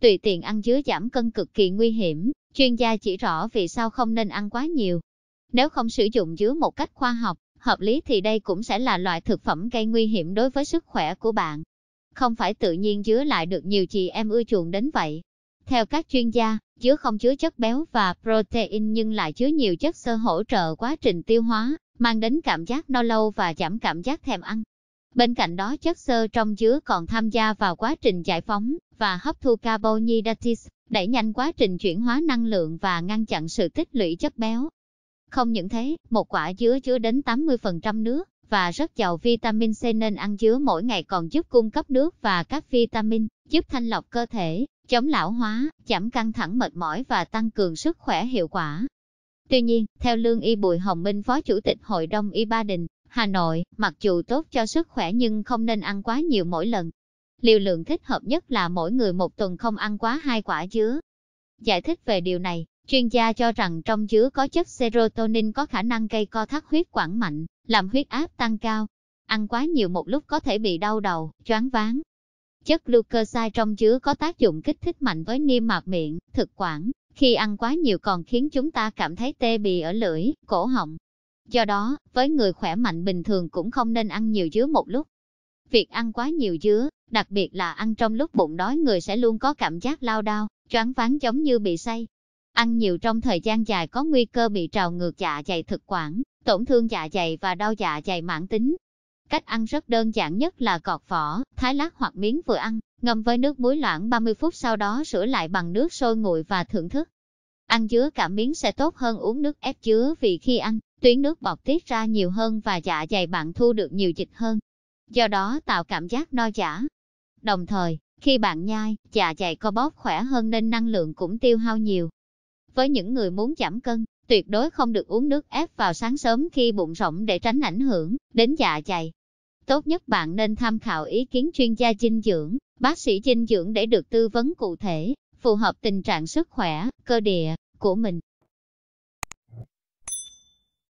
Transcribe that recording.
tùy tiện ăn dứa giảm cân cực kỳ nguy hiểm, chuyên gia chỉ rõ vì sao không nên ăn quá nhiều. Nếu không sử dụng dứa một cách khoa học, hợp lý thì đây cũng sẽ là loại thực phẩm gây nguy hiểm đối với sức khỏe của bạn. Không phải tự nhiên dứa lại được nhiều chị em ưa chuộng đến vậy. Theo các chuyên gia, dứa không chứa chất béo và protein nhưng lại chứa nhiều chất xơ hỗ trợ quá trình tiêu hóa, mang đến cảm giác no lâu và giảm cảm giác thèm ăn. Bên cạnh đó chất xơ trong dứa còn tham gia vào quá trình giải phóng và hấp thu carbonidatis, đẩy nhanh quá trình chuyển hóa năng lượng và ngăn chặn sự tích lũy chất béo. Không những thế, một quả dứa chứa đến 80% nước và rất giàu vitamin C nên ăn dứa mỗi ngày còn giúp cung cấp nước và các vitamin, giúp thanh lọc cơ thể, chống lão hóa, giảm căng thẳng mệt mỏi và tăng cường sức khỏe hiệu quả. Tuy nhiên, theo lương y Bùi Hồng Minh Phó Chủ tịch Hội đồng Y Ba Đình, Hà Nội, mặc dù tốt cho sức khỏe nhưng không nên ăn quá nhiều mỗi lần. Liều lượng thích hợp nhất là mỗi người một tuần không ăn quá hai quả dứa. Giải thích về điều này, chuyên gia cho rằng trong dứa có chất serotonin có khả năng gây co thắt huyết quản mạnh, làm huyết áp tăng cao. Ăn quá nhiều một lúc có thể bị đau đầu, choáng váng. Chất glucoside trong dứa có tác dụng kích thích mạnh với niêm mạc miệng, thực quản. Khi ăn quá nhiều còn khiến chúng ta cảm thấy tê bì ở lưỡi, cổ họng, Do đó, với người khỏe mạnh bình thường cũng không nên ăn nhiều dứa một lúc. Việc ăn quá nhiều dứa, đặc biệt là ăn trong lúc bụng đói người sẽ luôn có cảm giác lao đao, choáng váng giống như bị say. Ăn nhiều trong thời gian dài có nguy cơ bị trào ngược dạ dày thực quản, tổn thương dạ dày và đau dạ dày mãn tính. Cách ăn rất đơn giản nhất là cọt vỏ, thái lát hoặc miếng vừa ăn, ngâm với nước muối loãng 30 phút sau đó rửa lại bằng nước sôi nguội và thưởng thức. Ăn dứa cả miếng sẽ tốt hơn uống nước ép dứa vì khi ăn, tuyến nước bọt tiết ra nhiều hơn và dạ dày bạn thu được nhiều dịch hơn. Do đó tạo cảm giác no giả. Đồng thời, khi bạn nhai, dạ dày co bóp khỏe hơn nên năng lượng cũng tiêu hao nhiều. Với những người muốn giảm cân, tuyệt đối không được uống nước ép vào sáng sớm khi bụng rỗng để tránh ảnh hưởng đến dạ dày. Tốt nhất bạn nên tham khảo ý kiến chuyên gia dinh dưỡng, bác sĩ dinh dưỡng để được tư vấn cụ thể, phù hợp tình trạng sức khỏe, cơ địa của mình.